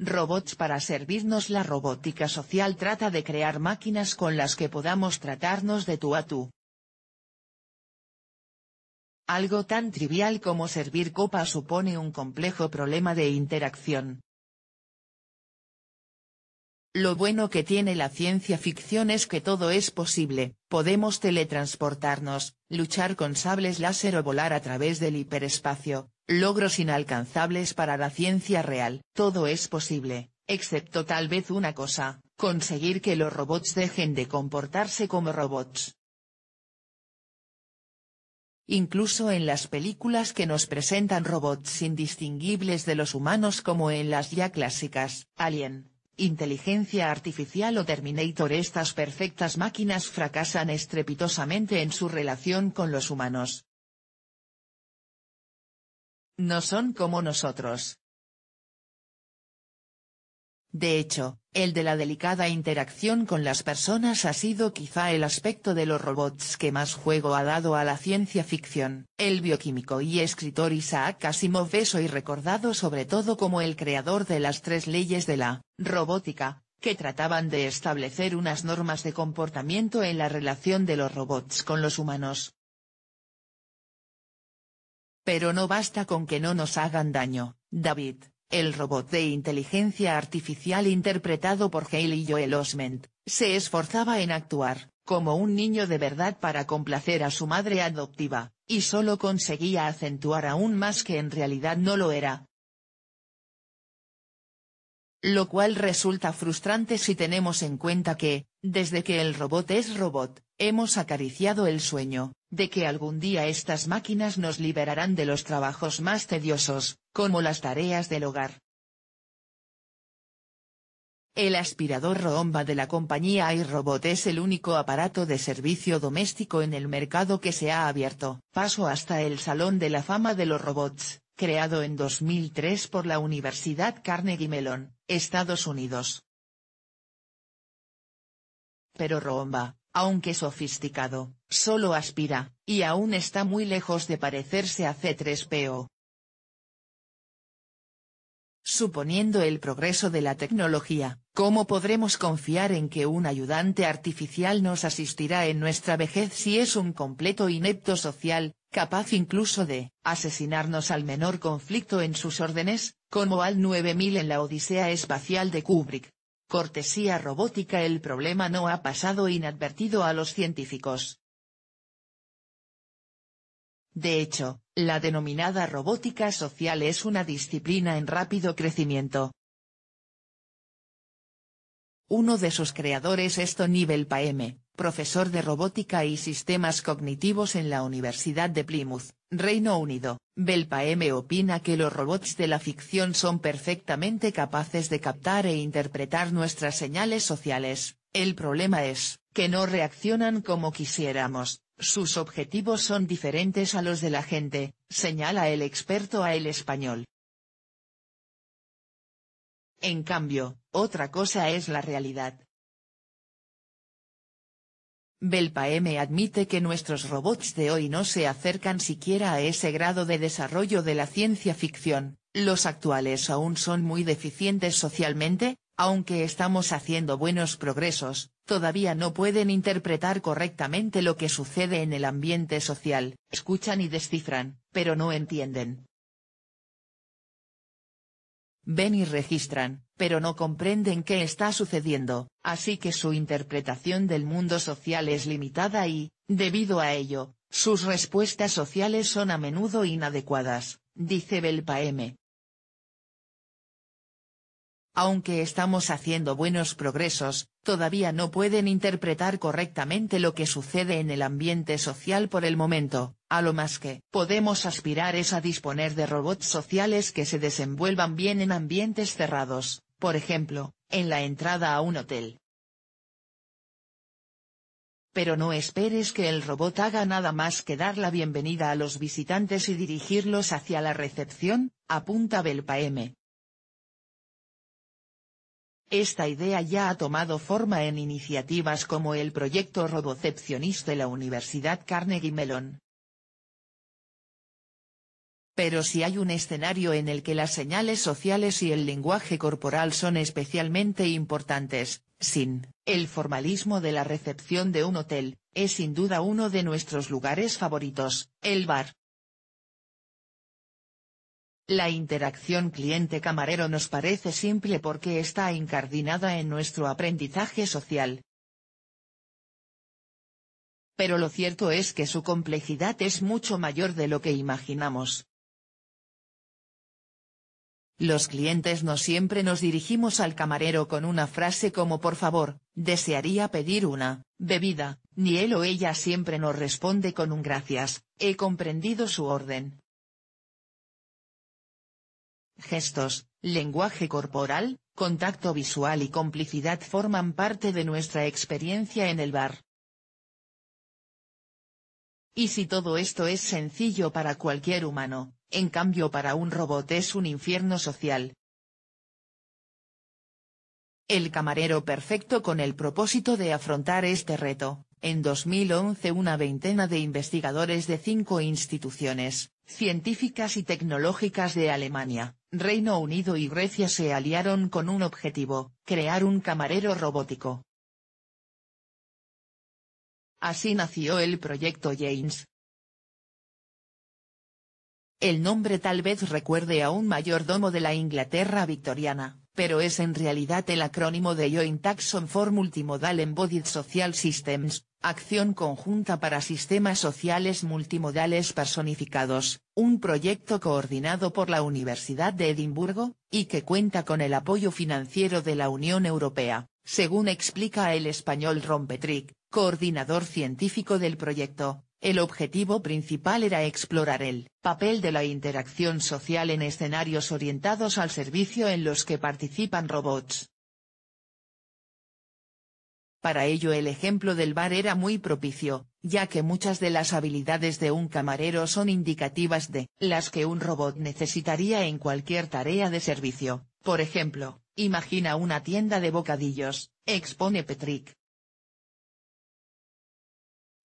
Robots para servirnos La robótica social trata de crear máquinas con las que podamos tratarnos de tú a tú. Algo tan trivial como servir copa supone un complejo problema de interacción. Lo bueno que tiene la ciencia ficción es que todo es posible, podemos teletransportarnos, luchar con sables láser o volar a través del hiperespacio, Logros inalcanzables para la ciencia real, todo es posible, excepto tal vez una cosa, conseguir que los robots dejen de comportarse como robots. Incluso en las películas que nos presentan robots indistinguibles de los humanos como en las ya clásicas, Alien, Inteligencia Artificial o Terminator estas perfectas máquinas fracasan estrepitosamente en su relación con los humanos, no son como nosotros. De hecho, el de la delicada interacción con las personas ha sido quizá el aspecto de los robots que más juego ha dado a la ciencia ficción. El bioquímico y escritor Isaac Asimov es hoy recordado sobre todo como el creador de las tres leyes de la robótica, que trataban de establecer unas normas de comportamiento en la relación de los robots con los humanos, pero no basta con que no nos hagan daño, David, el robot de inteligencia artificial interpretado por Haley Joel Osment, se esforzaba en actuar, como un niño de verdad para complacer a su madre adoptiva, y solo conseguía acentuar aún más que en realidad no lo era. Lo cual resulta frustrante si tenemos en cuenta que, desde que el robot es robot, hemos acariciado el sueño, de que algún día estas máquinas nos liberarán de los trabajos más tediosos, como las tareas del hogar. El aspirador Roomba de la compañía iRobot es el único aparato de servicio doméstico en el mercado que se ha abierto. Paso hasta el Salón de la Fama de los Robots, creado en 2003 por la Universidad Carnegie Mellon, Estados Unidos. Pero Roomba, aunque sofisticado, solo aspira, y aún está muy lejos de parecerse a C3PO. Suponiendo el progreso de la tecnología, ¿cómo podremos confiar en que un ayudante artificial nos asistirá en nuestra vejez si es un completo inepto social, capaz incluso de asesinarnos al menor conflicto en sus órdenes, como al 9000 en la Odisea Espacial de Kubrick? cortesía robótica el problema no ha pasado inadvertido a los científicos. De hecho, la denominada robótica social es una disciplina en rápido crecimiento. Uno de sus creadores es Tony Belpaeme, profesor de robótica y sistemas cognitivos en la Universidad de Plymouth, Reino Unido, Belpa M opina que los robots de la ficción son perfectamente capaces de captar e interpretar nuestras señales sociales, el problema es, que no reaccionan como quisiéramos, sus objetivos son diferentes a los de la gente, señala el experto a El Español. En cambio, otra cosa es la realidad, Belpaeme admite que nuestros robots de hoy no se acercan siquiera a ese grado de desarrollo de la ciencia ficción, los actuales aún son muy deficientes socialmente, aunque estamos haciendo buenos progresos, todavía no pueden interpretar correctamente lo que sucede en el ambiente social, escuchan y descifran, pero no entienden ven y registran, pero no comprenden qué está sucediendo, así que su interpretación del mundo social es limitada y, debido a ello, sus respuestas sociales son a menudo inadecuadas, dice Belpa M. Aunque estamos haciendo buenos progresos, todavía no pueden interpretar correctamente lo que sucede en el ambiente social por el momento, a lo más que podemos aspirar es a disponer de robots sociales que se desenvuelvan bien en ambientes cerrados, por ejemplo, en la entrada a un hotel. Pero no esperes que el robot haga nada más que dar la bienvenida a los visitantes y dirigirlos hacia la recepción, apunta M. Esta idea ya ha tomado forma en iniciativas como el proyecto Robocepcionista de la Universidad Carnegie Mellon, pero si hay un escenario en el que las señales sociales y el lenguaje corporal son especialmente importantes, sin, el formalismo de la recepción de un hotel, es sin duda uno de nuestros lugares favoritos, el bar. La interacción cliente-camarero nos parece simple porque está incardinada en nuestro aprendizaje social. Pero lo cierto es que su complejidad es mucho mayor de lo que imaginamos. Los clientes no siempre nos dirigimos al camarero con una frase como por favor, desearía pedir una, bebida, ni él o ella siempre nos responde con un gracias, he comprendido su orden. Gestos, lenguaje corporal, contacto visual y complicidad forman parte de nuestra experiencia en el bar. Y si todo esto es sencillo para cualquier humano, en cambio para un robot es un infierno social. El camarero perfecto con el propósito de afrontar este reto, en 2011 una veintena de investigadores de cinco instituciones, científicas y tecnológicas de Alemania, Reino Unido y Grecia se aliaron con un objetivo, crear un camarero robótico. Así nació el proyecto James, el nombre tal vez recuerde a un mayordomo de la Inglaterra victoriana, pero es en realidad el acrónimo de Joint Taxon for Multimodal Embodied Social Systems, Acción Conjunta para Sistemas Sociales Multimodales Personificados, un proyecto coordinado por la Universidad de Edimburgo, y que cuenta con el apoyo financiero de la Unión Europea, según explica el español Rompetric, coordinador científico del proyecto, el objetivo principal era explorar el papel de la interacción social en escenarios orientados al servicio en los que participan robots. Para ello el ejemplo del bar era muy propicio, ya que muchas de las habilidades de un camarero son indicativas de las que un robot necesitaría en cualquier tarea de servicio, por ejemplo, imagina una tienda de bocadillos, expone Petrick,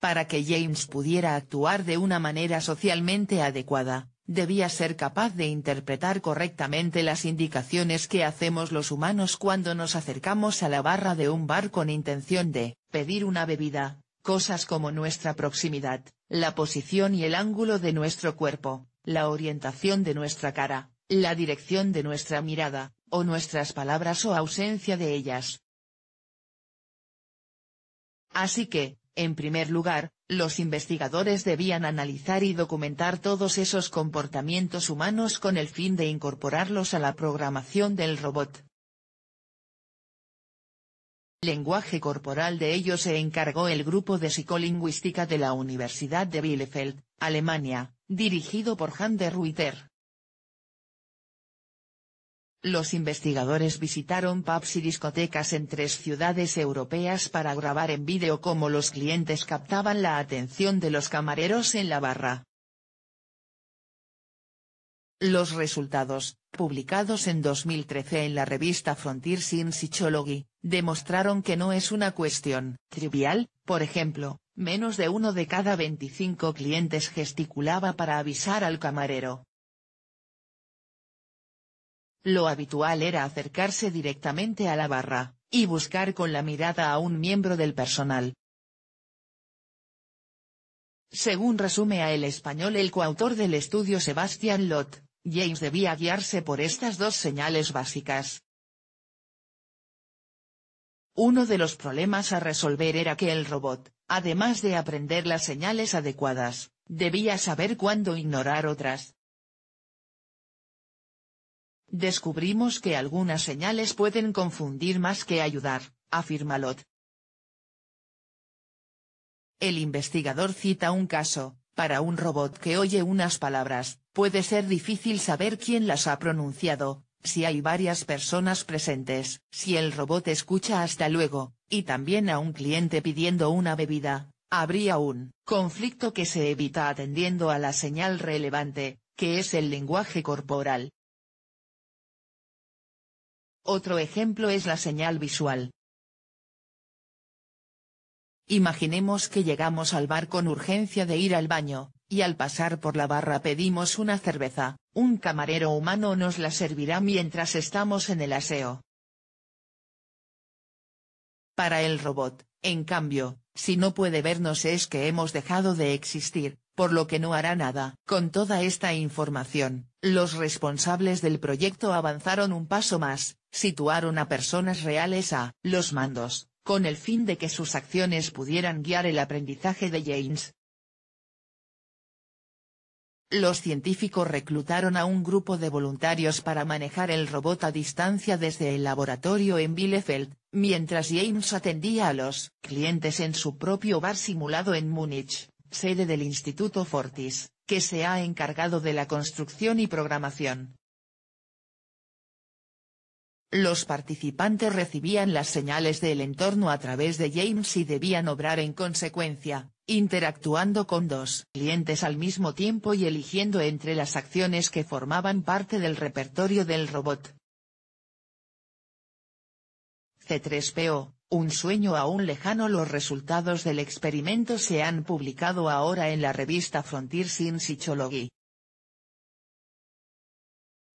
para que James pudiera actuar de una manera socialmente adecuada, debía ser capaz de interpretar correctamente las indicaciones que hacemos los humanos cuando nos acercamos a la barra de un bar con intención de pedir una bebida, cosas como nuestra proximidad, la posición y el ángulo de nuestro cuerpo, la orientación de nuestra cara, la dirección de nuestra mirada, o nuestras palabras o ausencia de ellas. Así que, en primer lugar, los investigadores debían analizar y documentar todos esos comportamientos humanos con el fin de incorporarlos a la programación del robot. Lenguaje corporal de ellos se encargó el grupo de psicolingüística de la Universidad de Bielefeld, Alemania, dirigido por Han de Ruiter. Los investigadores visitaron pubs y discotecas en tres ciudades europeas para grabar en vídeo cómo los clientes captaban la atención de los camareros en la barra. Los resultados, publicados en 2013 en la revista Frontiers in Psychology, demostraron que no es una cuestión trivial, por ejemplo, menos de uno de cada 25 clientes gesticulaba para avisar al camarero. Lo habitual era acercarse directamente a la barra, y buscar con la mirada a un miembro del personal. Según resume a El Español el coautor del estudio Sebastian Lott, James debía guiarse por estas dos señales básicas. Uno de los problemas a resolver era que el robot, además de aprender las señales adecuadas, debía saber cuándo ignorar otras, Descubrimos que algunas señales pueden confundir más que ayudar, afirma Lot. El investigador cita un caso, para un robot que oye unas palabras, puede ser difícil saber quién las ha pronunciado, si hay varias personas presentes, si el robot escucha hasta luego, y también a un cliente pidiendo una bebida, habría un conflicto que se evita atendiendo a la señal relevante, que es el lenguaje corporal. Otro ejemplo es la señal visual. Imaginemos que llegamos al bar con urgencia de ir al baño, y al pasar por la barra pedimos una cerveza, un camarero humano nos la servirá mientras estamos en el aseo. Para el robot, en cambio, si no puede vernos es que hemos dejado de existir, por lo que no hará nada. Con toda esta información, los responsables del proyecto avanzaron un paso más, situaron a personas reales a los mandos, con el fin de que sus acciones pudieran guiar el aprendizaje de James. Los científicos reclutaron a un grupo de voluntarios para manejar el robot a distancia desde el laboratorio en Bielefeld, mientras James atendía a los clientes en su propio bar simulado en Múnich, sede del Instituto Fortis que se ha encargado de la construcción y programación. Los participantes recibían las señales del entorno a través de James y debían obrar en consecuencia, interactuando con dos clientes al mismo tiempo y eligiendo entre las acciones que formaban parte del repertorio del robot. C3PO, un sueño aún lejano Los resultados del experimento se han publicado ahora en la revista Frontiers in Psychology.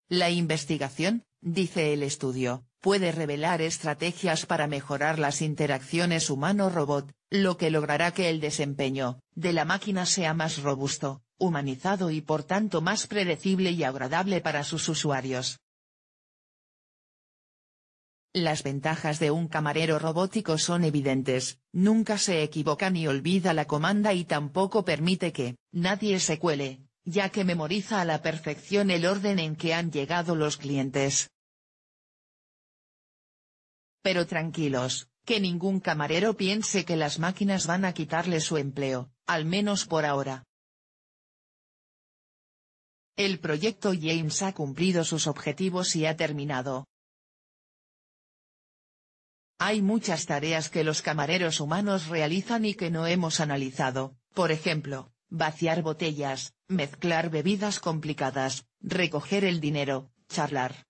La investigación, dice el estudio, puede revelar estrategias para mejorar las interacciones humano-robot, lo que logrará que el desempeño de la máquina sea más robusto, humanizado y por tanto más predecible y agradable para sus usuarios. Las ventajas de un camarero robótico son evidentes, nunca se equivoca ni olvida la comanda y tampoco permite que, nadie se cuele, ya que memoriza a la perfección el orden en que han llegado los clientes. Pero tranquilos, que ningún camarero piense que las máquinas van a quitarle su empleo, al menos por ahora. El proyecto James ha cumplido sus objetivos y ha terminado, hay muchas tareas que los camareros humanos realizan y que no hemos analizado, por ejemplo, vaciar botellas, mezclar bebidas complicadas, recoger el dinero, charlar.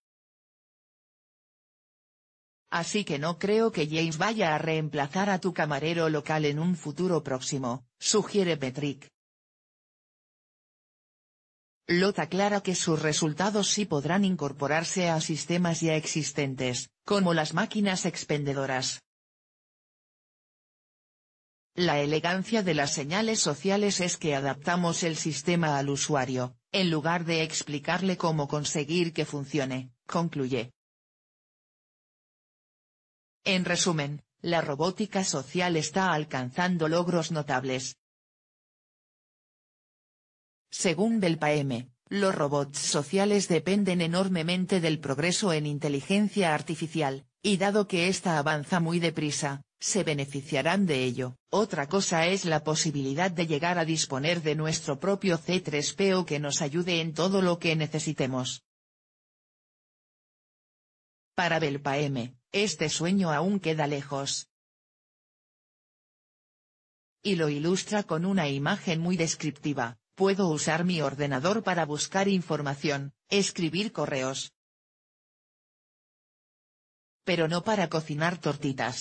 Así que no creo que James vaya a reemplazar a tu camarero local en un futuro próximo, sugiere Petrick. Lot aclara que sus resultados sí podrán incorporarse a sistemas ya existentes, como las máquinas expendedoras. La elegancia de las señales sociales es que adaptamos el sistema al usuario, en lugar de explicarle cómo conseguir que funcione, concluye. En resumen, la robótica social está alcanzando logros notables, según Belpaem, los robots sociales dependen enormemente del progreso en inteligencia artificial, y dado que ésta avanza muy deprisa, se beneficiarán de ello. Otra cosa es la posibilidad de llegar a disponer de nuestro propio C3PO que nos ayude en todo lo que necesitemos. Para Belpaeme, este sueño aún queda lejos. Y lo ilustra con una imagen muy descriptiva, Puedo usar mi ordenador para buscar información, escribir correos. Pero no para cocinar tortitas.